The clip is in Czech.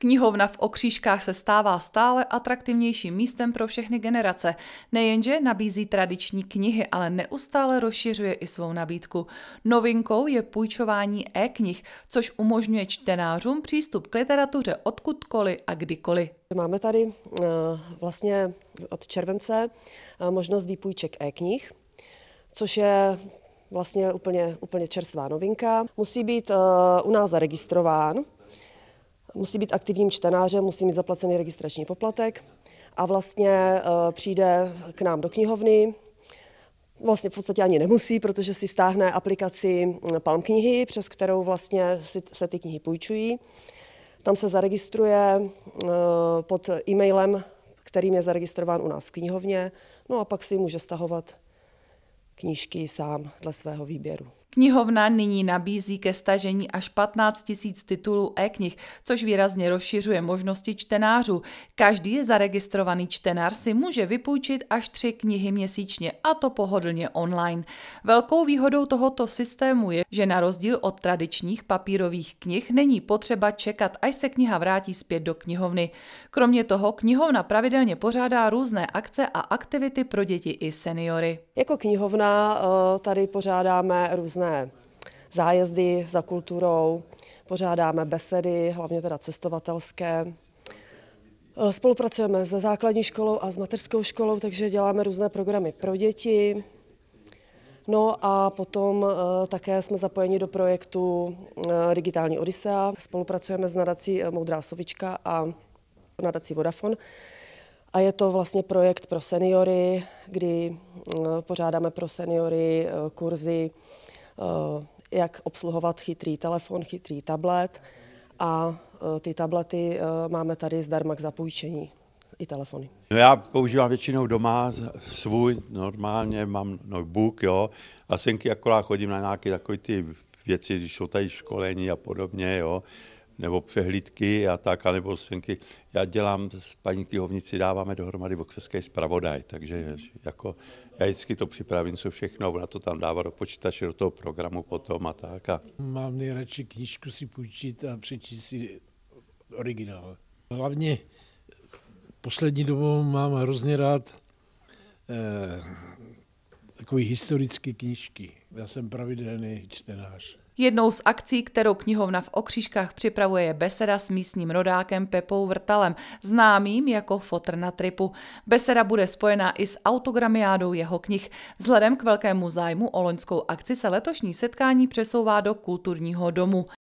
Knihovna v Okřížkách se stává stále atraktivnějším místem pro všechny generace. Nejenže nabízí tradiční knihy, ale neustále rozšiřuje i svou nabídku. Novinkou je půjčování e-knih, což umožňuje čtenářům přístup k literatuře odkudkoliv a kdykoliv. Máme tady eh, vlastně od července eh, možnost výpůjček e-knih, což je vlastně úplně, úplně čerstvá novinka. Musí být eh, u nás zaregistrován musí být aktivním čtenářem, musí mít zaplacený registrační poplatek a vlastně eh, přijde k nám do knihovny, vlastně v podstatě ani nemusí, protože si stáhne aplikaci mm, Palm knihy, přes kterou vlastně se ty knihy půjčují. Tam se zaregistruje eh, pod e-mailem, kterým je zaregistrován u nás v knihovně, no a pak si může stahovat knížky sám dle svého výběru. Knihovna nyní nabízí ke stažení až 15 000 titulů e-knih, což výrazně rozšiřuje možnosti čtenářů. Každý zaregistrovaný čtenář si může vypůjčit až tři knihy měsíčně, a to pohodlně online. Velkou výhodou tohoto systému je, že na rozdíl od tradičních papírových knih není potřeba čekat, až se kniha vrátí zpět do knihovny. Kromě toho knihovna pravidelně pořádá různé akce a aktivity pro děti i seniory. Jako knihovna eh, tady pořádáme různé různé zájezdy za kulturou, pořádáme besedy, hlavně teda cestovatelské. Eh, spolupracujeme se základní školou a s mateřskou školou, takže děláme různé programy pro děti. No a potom eh, také jsme zapojeni do projektu eh, Digitální Odisea. Spolupracujeme s nadací Moudrá sovička a nadací Vodafone. A je to vlastně projekt pro seniory, kdy pořádáme pro seniory kurzy Eh, jak obsluhovat chytrý telefon, chytrý tablet a eh, ty tablety eh, máme tady zdarma k zapůjčení i telefony. No já používám většinou doma svůj, normálně mám notebook, jo, a synky akorát chodím na nějaké takové ty věci, když jsou tady školení a podobně, jo, nebo přehlídky a tak, nebo senky. Já dělám s paní knihovnici, dáváme dohromady boxerský zpravodaj, takže jako já vždycky to připravím, co všechno, ona to tam dává do počítače, do toho programu potom a tak. A... Mám nejradši knížku si půjčit a přečíst si originál. Hlavně poslední dobou mám hrozně rád eh, takové historické knížky. Já jsem pravidelný čtenář. Jednou z akcí, kterou knihovna v Okřížkách připravuje, je beseda s místním rodákem Pepou Vrtalem, známým jako fotr na tripu. Beseda bude spojená i s autogramiádou jeho knih. Vzhledem k velkému zájmu o loňskou akci se letošní setkání přesouvá do kulturního domu.